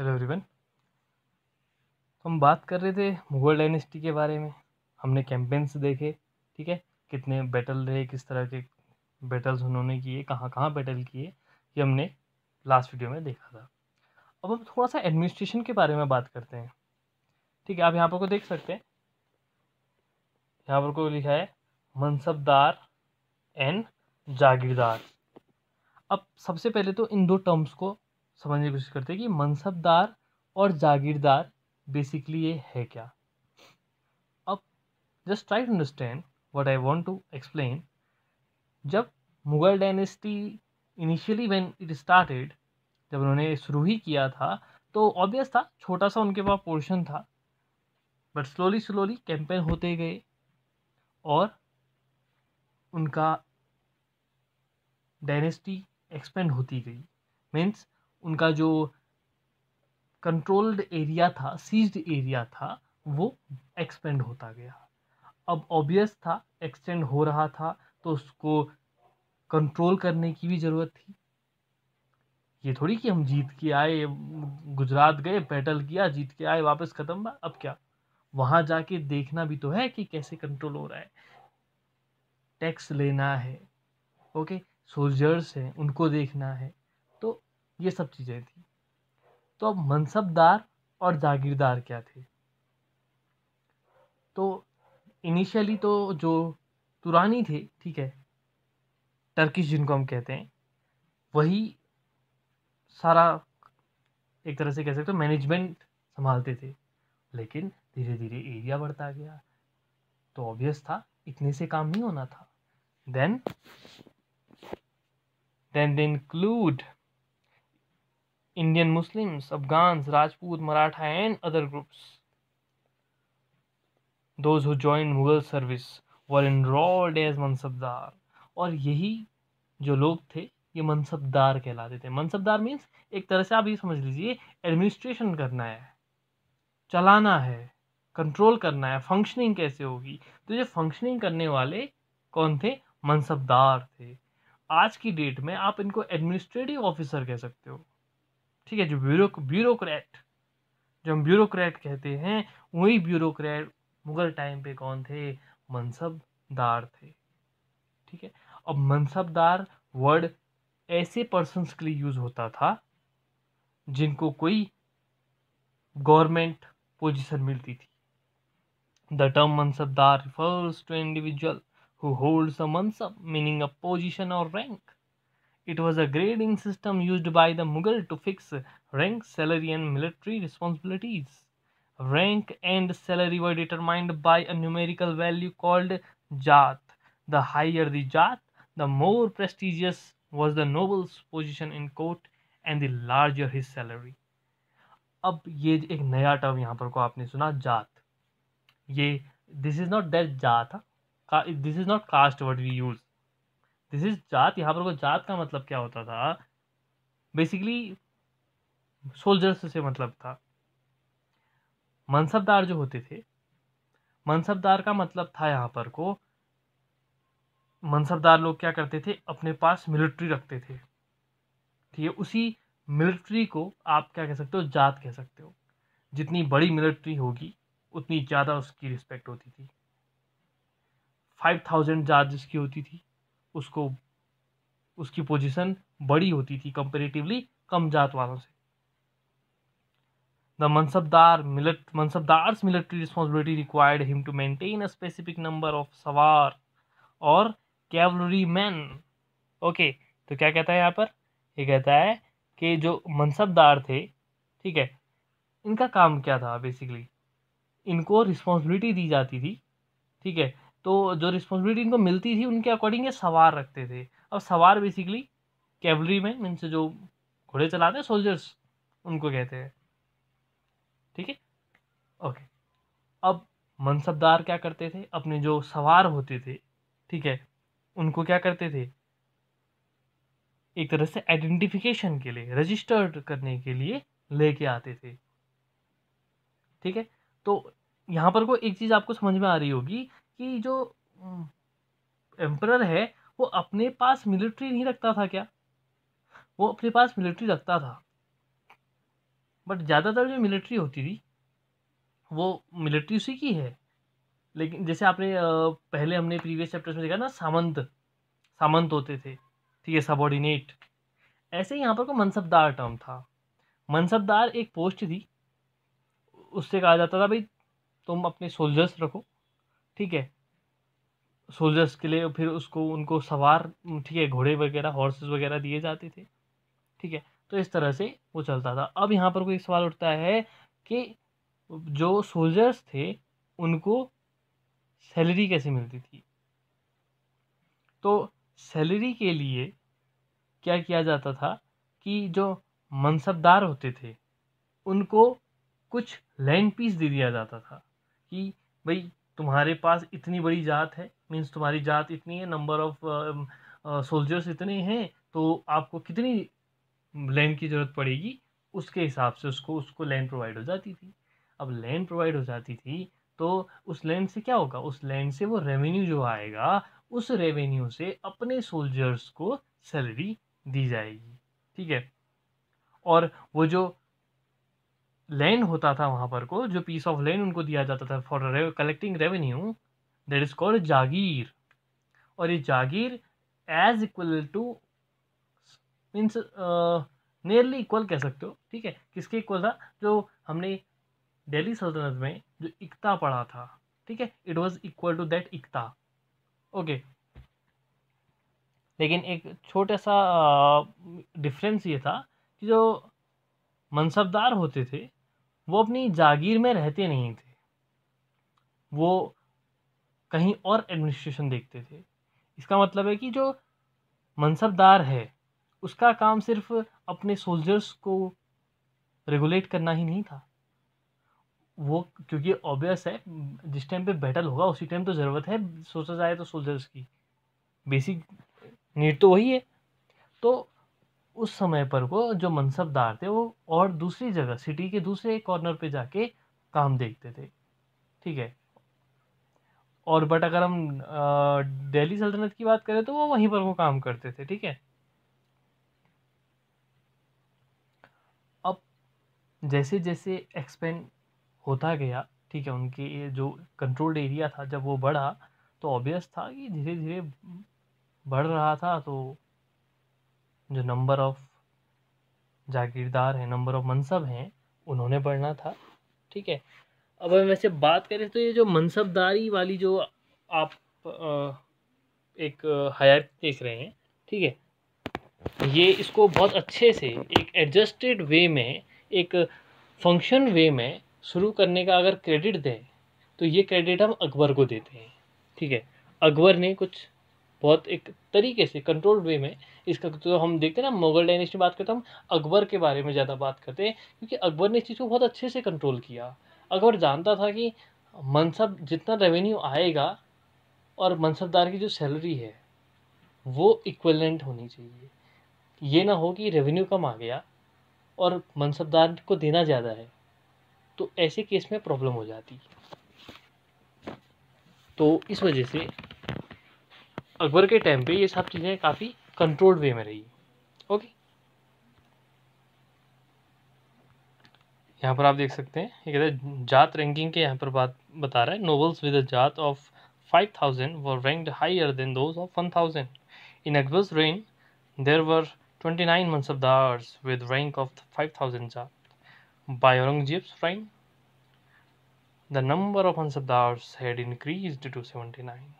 Hello तो everyone हम बात कर रहे थे मुगल डायनेस्टी के बारे में हमने कैंपेन्स देखे ठीक है कितने बैटल रहे किस तरह के बैटल्स उन्होंने किए कहाँ कहाँ बैटल किए ये हमने लास्ट वीडियो में देखा था अब हम थोड़ा सा एडमिनिस्ट्रेशन के बारे में बात करते हैं ठीक है आप यहाँ पर को देख सकते हैं यहाँ पर को लिखा है मनसबदार एंड जागीरदार अब सबसे पहले तो इन दो टर्म्स को समझने की कोशिश करते हैं कि मनसबदार और जागीरदार बेसिकली ये है क्या अब just try to understand what I want to explain जब Mughal dynasty initially when it started जब उन्होंने शुरू ही किया था तो ऑब्वियस था छोटा सा उनके पास पोर्शन था बट स्लोली स्लोली कैंपेन होते गए और उनका डायनेस्टी एक्सपेंड होती गई मीन्स उनका जो कंट्रोल्ड एरिया था सीज्ड एरिया था वो एक्सपेंड होता गया अब ऑब्वियस था एक्सटेंड हो रहा था तो उसको कंट्रोल करने की भी ज़रूरत थी ये थोड़ी कि हम जीत के आए गुजरात गए बैटल किया जीत के आए वापस ख़त्म अब क्या वहाँ जाके देखना भी तो है कि कैसे कंट्रोल हो रहा है टैक्स लेना है ओके सोल्जर्स हैं उनको देखना है ये सब चीज़ें थी तो अब मनसबदार और जागीरदार क्या थे तो इनिशियली तो जो तुरानी थे ठीक है टर्किश जिनको हम कहते हैं वही सारा एक तरह से कह सकते हो मैनेजमेंट संभालते थे लेकिन धीरे धीरे एरिया बढ़ता गया तो ऑब्वियस था इतने से काम नहीं होना था then then they include Indian Muslims, Afghans, Rajput, Maratha and other groups. Those who joined Mughal service were enrolled as mansabdar और यही जो लोग थे ये मनसबदार कहलाते थे मनसबदार मीन्स एक तरह से आप ये समझ लीजिए एडमिनिस्ट्रेशन करना है चलाना है कंट्रोल करना है फंक्शनिंग कैसे होगी तो ये फंक्शनिंग करने वाले कौन थे मनसबदार थे आज की डेट में आप इनको एडमिनिस्ट्रेटिव ऑफिसर कह सकते हो ठीक है जो ब्यूरो ब्यूरोक्रेट जो हम ब्यूरोक्रेट कहते हैं वही ब्यूरोक्रेट मुगल टाइम पे कौन थे मनसबदार थे ठीक है अब मनसबदार वर्ड ऐसे पर्सनस के लिए यूज़ होता था जिनको कोई गवर्नमेंट पोजीशन मिलती थी the term mansabdar refers to individual who holds a mansab meaning a position और rank It was a grading system used by the Mughal to fix rank, salary and military responsibilities. Rank and salary were determined by a numerical value called Jat. The higher the Jat, the more prestigious was the noble's position in court and the larger his salary. अब ये एक नया term यहाँ पर को आपने सुना जात ये this is not that zat this is not caste what we use this is zat यहाँ पर जात का मतलब क्या होता था बेसिकली सोल्जर्स से मतलब था मनसबदार जो होते थे मनसबदार का मतलब था यहाँ पर को मनसबदार लोग क्या करते थे अपने पास मिलिट्री रखते थे ठीक है उसी मिलिट्री को आप क्या कह सकते हो जात कह सकते हो जितनी बड़ी मिलिट्री होगी उतनी ज़्यादा उसकी रिस्पेक्ट होती थी फाइव थाउजेंड जात जिसकी होती थी उसको उसकी पोजीशन बड़ी होती थी कंपेरेटिवली कम जात वालों से द मनसबदार मिलट mansabdars military responsibility required him to maintain a specific number of sawar और कैवलरी मैन ओके तो क्या कहता है यहाँ पर ये कहता है कि जो मनसबदार थे ठीक है इनका काम क्या था बेसिकली इनको रिस्पॉन्सिबिलिटी दी जाती थी ठीक है तो जो रिस्पॉन्सिबिलिटी इनको मिलती थी उनके अकॉर्डिंग ये सवार रखते थे अब सवार बेसिकली कैवलरी में मीन्स जो घोड़े चलाते हैं सोल्जर्स उनको कहते हैं ठीक है ओके अब मनसबदार क्या करते थे अपने जो सवार होते थे ठीक है उनको क्या करते थे एक तरह से आइडेंटिफिकेशन के लिए रजिस्टर्ड करने के लिए लेके आते थे ठीक है तो यहाँ पर को एक चीज़ आपको समझ में आ रही होगी कि जो एम्पर हम्म, है वो अपने पास मिलिट्री नहीं रखता था क्या वो अपने पास मिलिट्री रखता था बट ज़्यादातर जो मिलिट्री होती थी वो मिलिट्री उसी की है लेकिन जैसे आपने पहले हमने प्रीवियस चैप्टर्स में देखा ना सामंत सामंत होते थे ठीक है सबॉर्डिनेट ऐसे ही यहाँ पर कोई मनसबदार टर्म था मनसबदार एक पोस्ट थी उससे कहा जाता था भाई तुम अपने सोल्जर्स रखो ठीक है सोल्जर्स के लिए फिर उसको उनको सवार ठीक है घोड़े वगैरह हॉर्सेस वगैरह दिए जाते थे ठीक है तो इस तरह से वो चलता था अब यहाँ पर कोई सवाल उठता है कि जो सोल्जर्स थे उनको सैलरी कैसे मिलती थी तो सैलरी के लिए क्या किया जाता था कि जो मनसबदार होते थे उनको कुछ लैंड पीस दे दिया जाता था कि भाई तुम्हारे पास इतनी बड़ी जात है मीन्स तुम्हारी जात इतनी है नंबर ऑफ सोल्जर्स इतने हैं तो आपको कितनी लैंड की ज़रूरत पड़ेगी उसके हिसाब से उसको उसको लैंड प्रोवाइड हो जाती थी अब लैंड प्रोवाइड हो जाती थी तो उस लैंड से क्या होगा उस लैंड से वो रेवेन्यू जो आएगा उस रेवेन्यू से अपने सोल्जर्स को सैलरी दी जाएगी ठीक है और वो जो लैंड होता था वहाँ पर को जो पीस ऑफ लैंड उनको दिया जाता था for collecting revenue that is called jagir और ये jagir as equal to means nearly equal कह सकते हो ठीक है किसके इक्वल था जो हमने दिल्ली सल्तनत में जो इकता पढ़ा था ठीक है it was equal to that iqta okay लेकिन एक छोटा सा डिफरेंस ये था कि जो मनसबदार होते थे वो अपनी जागीर में रहते नहीं थे वो कहीं और एडमिनिस्ट्रेशन देखते थे इसका मतलब है कि जो मनसबदार है उसका काम सिर्फ अपने सोल्जर्स को रेगुलेट करना ही नहीं था वो क्योंकि ऑब्वियस है जिस टाइम पे बैटल होगा उसी टाइम तो ज़रूरत है सोचा जाए तो सोल्जर्स की बेसिक नीड तो वही है तो उस समय पर वो जो मनसबदार थे वो और दूसरी जगह सिटी के दूसरे कॉर्नर पे जाके काम देखते थे ठीक है और बट अगर हम दिल्ली सल्तनत की बात करें तो वो वहीं पर वो काम करते थे ठीक है अब जैसे जैसे एक्सपेंड होता गया ठीक है उनके जो कंट्रोल्ड एरिया था जब वो बढ़ा तो ऑब्वियस था कि धीरे धीरे बढ़ रहा था तो जो नंबर ऑफ़ जागीरदार हैं नंबर ऑफ़ मनसब हैं उन्होंने पढ़ना था ठीक है अब हम वैसे बात करें तो ये जो मनसबदारी वाली जो आप एक हायर देख रहे हैं ठीक है ये इसको बहुत अच्छे से एक एडजस्टेड वे में एक फंक्शन वे में शुरू करने का अगर क्रेडिट दें तो ये क्रेडिट हम अकबर को देते हैं ठीक है अकबर ने कुछ बहुत एक तरीके से कंट्रोल्ड वे में इसका तो हम देखते हैं ना मुगल डायनेस्टी बात करते हैं हम अकबर के बारे में ज़्यादा बात करते हैं क्योंकि अकबर ने इस चीज़ को बहुत अच्छे से कंट्रोल किया अकबर जानता था कि मनसब जितना रेवेन्यू आएगा और मनसबदार की जो सैलरी है वो इक्वलेंट होनी चाहिए ये ना हो कि रेवेन्यू कम आ गया और मनसबदार को देना ज़्यादा है तो ऐसे केस में प्रॉब्लम हो जाती तो इस वजह से अकबर के टाइम पे ये सब चीज़ें काफ़ी कंट्रोल्ड वे में रही ओके यहाँ पर आप देख सकते हैं ये कहते हैं जात रैंकिंग के यहाँ पर बात बता रहा है nobles with zat of five thousand were ranked higher than those of one thousand in Akbar's reign there were twenty nine mansabdars with rank of five thousand zat by by Aurangzeb's reign, the number of had increase to seventy nine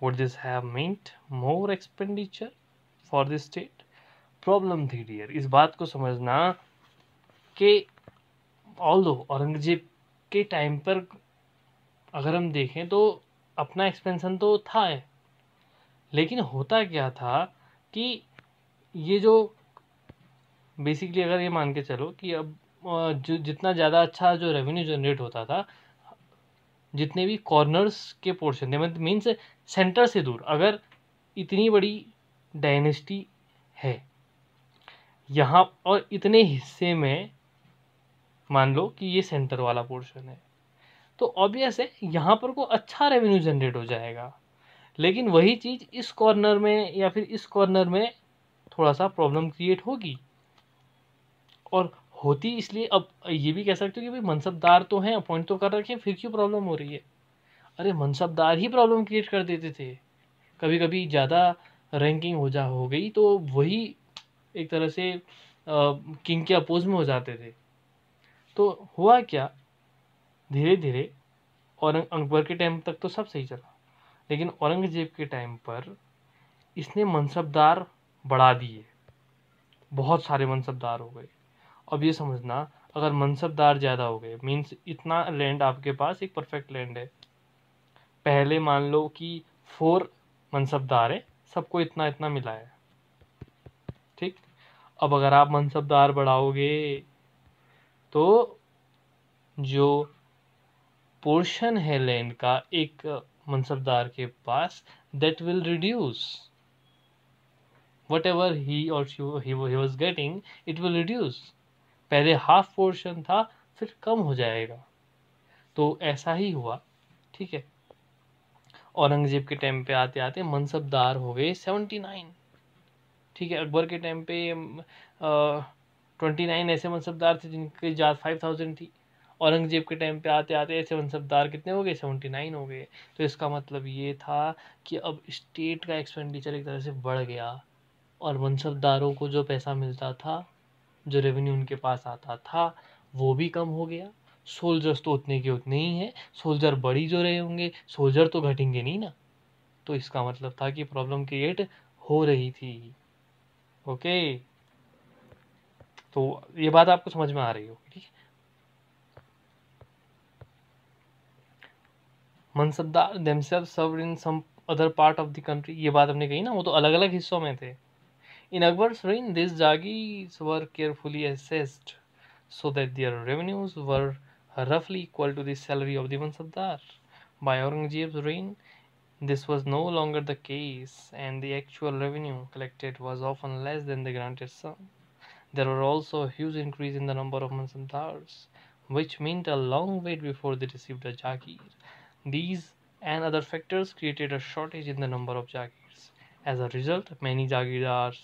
Would this have meant more expenditure for the state? problem थी dear इस बात को समझना कि although Aurangzeb के time पर अगर हम देखें तो अपना एक्सपेंशन तो था है लेकिन होता क्या था कि ये जो बेसिकली अगर ये मान के चलो कि अब जो जितना ज़्यादा अच्छा जो रेवेन्यू जनरेट होता था जितने भी कॉर्नर्स के पोर्शन थे मतलब मीन्स सेंटर से दूर अगर इतनी बड़ी डायनेस्टी है यहाँ और इतने हिस्से में मान लो कि ये सेंटर वाला पोर्शन है तो ऑब्वियस है यहाँ पर को अच्छा रेवेन्यू जनरेट हो जाएगा लेकिन वही चीज़ इस कॉर्नर में या फिर इस कॉर्नर में थोड़ा सा प्रॉब्लम क्रिएट होगी और होती इसलिए अब ये भी कह सकते हो कि भाई मनसबदार तो हैं अपॉइंट तो कर रखे हैं फिर क्यों प्रॉब्लम हो रही है अरे मनसबदार ही प्रॉब्लम क्रिएट कर देते थे कभी कभी ज़्यादा रैंकिंग हो जा हो गई तो वही एक तरह से किंग के अपोज में हो जाते थे तो हुआ क्या धीरे धीरे और अकबर के टाइम तक तो सब सही चला लेकिन औरंगजेब के टाइम पर इसने मनसबदार बढ़ा दिए बहुत सारे मनसबदार हो गए अब ये समझना अगर मनसबदार ज़्यादा हो गए मीन्स इतना लैंड आपके पास एक परफेक्ट लैंड है पहले मान लो कि फोर मनसबदार है सबको इतना इतना मिला है ठीक अब अगर आप मनसबदार बढ़ाओगे तो जो पोर्शन है लैंड का एक मनसबदार के पास that will reduce whatever he और he was getting it will reduce पहले हाफ पोर्शन था फिर कम हो जाएगा तो ऐसा ही हुआ ठीक है औरंगज़ेब के टाइम पे आते आते मनसबदार हो गए सेवेंटी नाइन ठीक है अकबर के टाइम पे ट्वेंटी नाइन ऐसे मनसबदार थे जिनकी जात फाइव थाउजेंड थी औरंगज़ेब के टाइम पे आते आते ऐसे मनसबदार कितने हो गए सेवेंटी नाइन हो गए तो इसका मतलब ये था कि अब स्टेट का एक्सपेंडिचर एक तरह से बढ़ गया और मनसबदारों को जो पैसा मिलता था जो रेवेन्यू उनके पास आता था वो भी कम हो गया सोल्जर्स तो उतने के उतने ही हैं सोल्जर बड़ी जो रहे होंगे सोल्जर तो घटेंगे नहीं ना तो इसका मतलब था कि प्रॉब्लम क्रिएट हो रही थी ओके तो ये बात आपको समझ में आ रही होगी ठीक है mansabdar themselves serve in some other part of the country ये बात हमने कही ना वो तो अलग अलग हिस्सों में थे इन Akbar reign, this jagir were carefully assessed so that their revenues were roughly equal to the salary of the mansabdār. By Aurangzeb's reign, this was no longer the case, and the actual revenue collected was often less than the granted sum. There were also a huge increase in the number of mansabdārs, which meant a long wait before they received a Jagir. These and other factors created a shortage in the number of Jagirs. As a result, many Jagirdars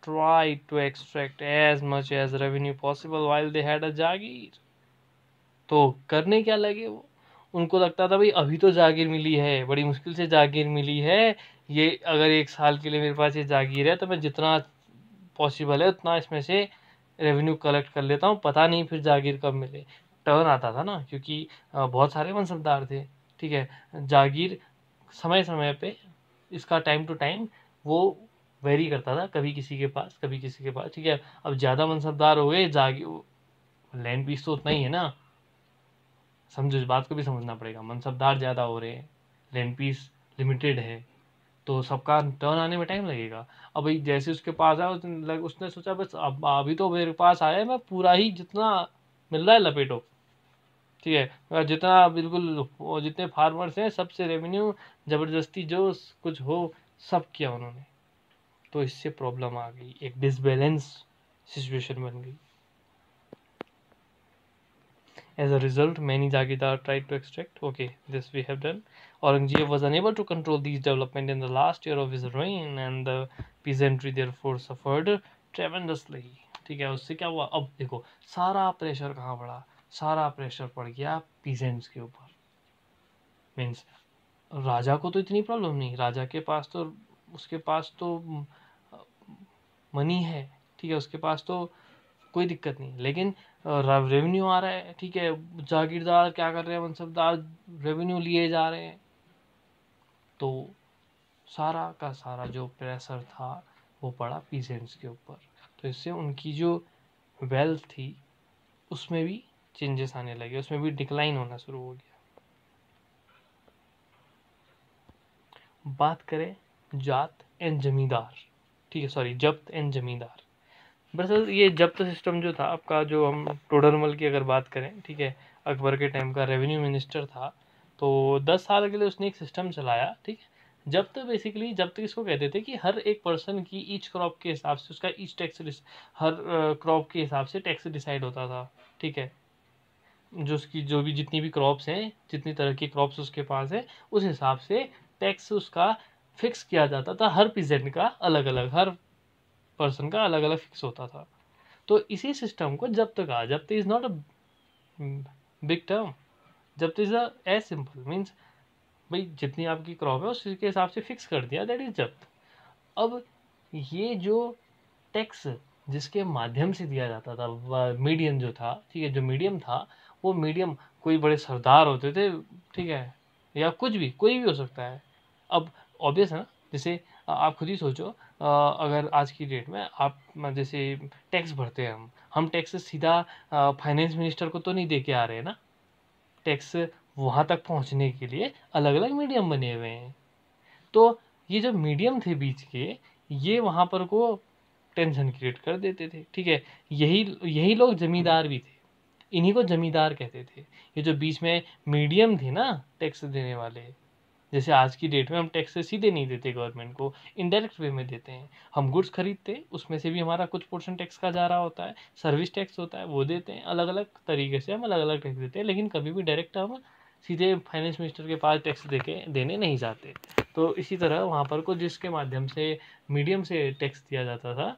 tried to extract as much as revenue possible while they had a Jagir. तो करने क्या लगे वो उनको लगता था भाई अभी तो जागीर मिली है बड़ी मुश्किल से जागीर मिली है ये अगर एक साल के लिए मेरे पास ये जागीर है तो मैं जितना पॉसिबल है उतना इसमें से रेवेन्यू कलेक्ट कर लेता हूँ पता नहीं फिर जागीर कब मिले टर्न आता था ना क्योंकि बहुत सारे मनसबदार थे ठीक है जागीर समय समय पे इसका टाइम टू टाइम वो वेरी करता था कभी किसी के पास कभी किसी के पास ठीक है अब ज़्यादा मनसबदार हो गए जागीर लैंड पीस तो उतना ही है ना समझो इस बात को भी समझना पड़ेगा मनसबदार ज़्यादा हो रहे हैं लैंड पीस लिमिटेड है तो सबका टर्न आने में टाइम लगेगा अब भाई जैसे उसके पास आया उसने, उसने सोचा बस अब अभी तो मेरे पास आया है मैं पूरा ही जितना मिल रहा है लपेटो ठीक है जितना बिल्कुल जितने फार्मर्स हैं सबसे रेवेन्यू ज़बरदस्ती जो कुछ हो सब किया उन्होंने तो इससे प्रॉब्लम आ गई एक डिसबैलेंस सिचुएशन बन गई As a result, many Jagidar tried to extract. Okay, this we have done. Aurangzeb was unable to control these developments in the last year of his reign and the peasantry therefore suffered tremendously. ठीक है उससे क्या हुआ अब देखो सारा pressure कहाँ पड़ा सारा प्रेशर पड़ गया पीजेंट्स के ऊपर मीन्स राजा को तो इतनी प्रॉब्लम नहीं राजा के पास तो उसके पास तो मनी है ठीक है उसके पास तो कोई दिक्कत नहीं लेकिन रेवेन्यू आ रहा है ठीक है जागीरदार क्या कर रहे हैं मनसबदार रेवेन्यू लिए जा रहे हैं तो सारा का सारा जो प्रेशर था वो पड़ा पीजेंट्स के ऊपर तो इससे उनकी जो वेल्थ थी उसमें भी चेंजेस आने लगे उसमें भी डिक्लाइन होना शुरू हो गया बात करें जात एंड जमींदार ठीक है सॉरी जब्त एंड जमींदार दरअसल ये जब्त सिस्टम जो था आपका जो हम टोडरमल की अगर बात करें ठीक है अकबर के टाइम का रेवेन्यू मिनिस्टर था तो दस साल के लिए उसने एक सिस्टम चलाया ठीक है जब तक बेसिकली जब तक इसको कहते थे कि हर एक पर्सन की ईच क्रॉप के हिसाब से उसका ईच टैक्स हर क्रॉप के हिसाब से टैक्स डिसाइड होता था ठीक है जो उसकी जो भी जितनी भी क्रॉप्स हैं जितनी तरह की क्रॉप्स उसके पास है उस हिसाब से टैक्स उसका फिक्स किया जाता था हर पीजेंट का अलग अलग हर पर्सन का अलग अलग फिक्स होता था तो इसी सिस्टम को जब तक आ जब तक is not a big term जब तक इज़ अ सिंपल मीन्स भाई जितनी आपकी क्रॉप है उसके हिसाब से फिक्स कर दिया दैट इज़ जब्त अब ये जो टैक्स जिसके माध्यम से दिया जाता था मीडियम जो था ठीक है जो मीडियम था वो मीडियम कोई बड़े सरदार होते थे ठीक है या कुछ भी कोई भी हो सकता है अब ऑब्वियस है ना जैसे आप खुद ही सोचो अगर आज की डेट में आप जैसे टैक्स भरते हैं हम हम टैक्स सीधा फाइनेंस मिनिस्टर को तो नहीं दे के आ रहे हैं ना टैक्स वहाँ तक पहुँचने के लिए अलग अलग मीडियम बने हुए हैं तो ये जो मीडियम थे बीच के ये वहाँ पर को टेंशन क्रिएट कर देते थे ठीक है यही यही लोग जमींदार भी थे इन्हीं को जमींदार कहते थे ये जो बीच में मीडियम थे ना टैक्स देने वाले जैसे आज की डेट में हम टैक्सेस सीधे नहीं देते गवर्नमेंट को इनडायरेक्ट वे में देते हैं हम गुड्स खरीदते उसमें से भी हमारा कुछ पोर्शन टैक्स का जा रहा होता है सर्विस टैक्स होता है वो देते हैं अलग अलग तरीके से हम अलग अलग टैक्स देते हैं लेकिन कभी भी डायरेक्ट हम सीधे फाइनेंस मिनिस्टर के पास टैक्स दे के देने नहीं जाते तो इसी तरह वहाँ पर को जिसके माध्यम से मीडियम से टैक्स दिया जाता था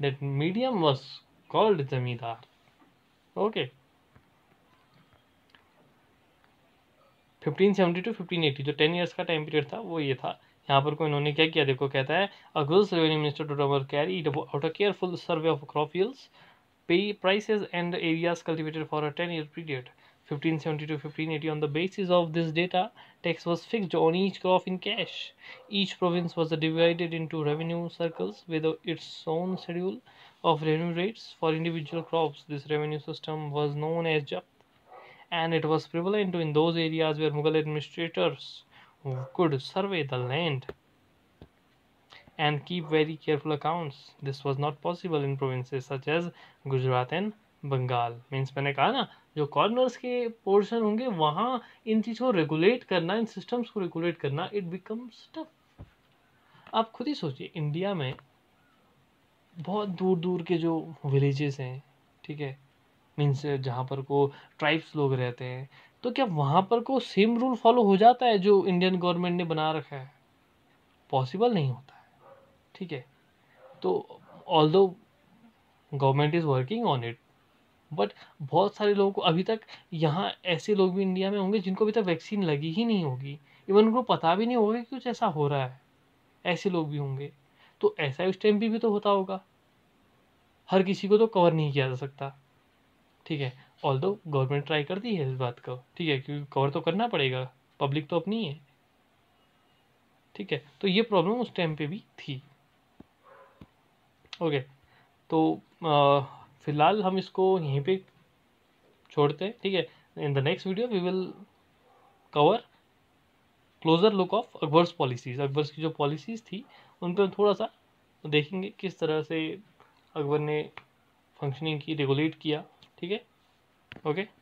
that medium was called zamindar okay fifteen seventy two fifteen eighty जो टेन ईयर्स का टाइम पीरियड था वो ये था यहाँ पर को इन्होंने क्या किया देखो कहता है Akbar's revenue minister Todar carry out a careful survey of crop fields पे prices and areas cultivated for a ten year period fifteen seventy two fifteen eighty on the basis of this data tax was fixed on each crop in cash each province was divided into revenue circles with its own schedule of revenue rates for individual crops this revenue system was known as जब and it was prevalent in those areas where Mughal administrators could survey the land and keep very careful accounts. This was not possible in provinces such as Gujarat and Bengal. Means मैंने कहा ना जो corners के portion होंगे वहाँ इन चीज़ों को regulate करना इन systems को regulate करना it becomes tough. आप खुद ही सोचिए इंडिया में बहुत दूर दूर के जो विलेजेस हैं ठीक है मीन्स जहाँ पर को ट्राइब्स लोग रहते हैं तो क्या वहाँ पर को सेम रूल फॉलो हो जाता है जो इंडियन गवर्नमेंट ने बना रखा है पॉसिबल नहीं होता है ठीक है तो although government is working on it but बहुत सारे लोगों को अभी तक यहाँ ऐसे लोग भी इंडिया में होंगे जिनको अभी तक वैक्सीन लगी ही नहीं होगी इवन उनको पता भी नहीं होगा कि कुछ ऐसा हो रहा है ऐसे लोग भी होंगे तो ऐसा उस टाइम भी, भी तो होता होगा हर किसी को तो कवर नहीं किया जा सकता ठीक है ऑल दो गवर्नमेंट ट्राई करती है इस बात को ठीक है क्योंकि कवर तो करना पड़ेगा पब्लिक तो अपनी है ठीक है तो ये प्रॉब्लम उस टाइम पे भी थी ओके तो फिलहाल हम इसको यहीं पे छोड़ते हैं ठीक है in the next video we will cover closer look of Akbar's policies Akbar's की जो पॉलिसीज़ थी उन पर थोड़ा सा देखेंगे किस तरह से अकबर ने फंक्शनिंग की रेगुलेट किया ठीक है ओके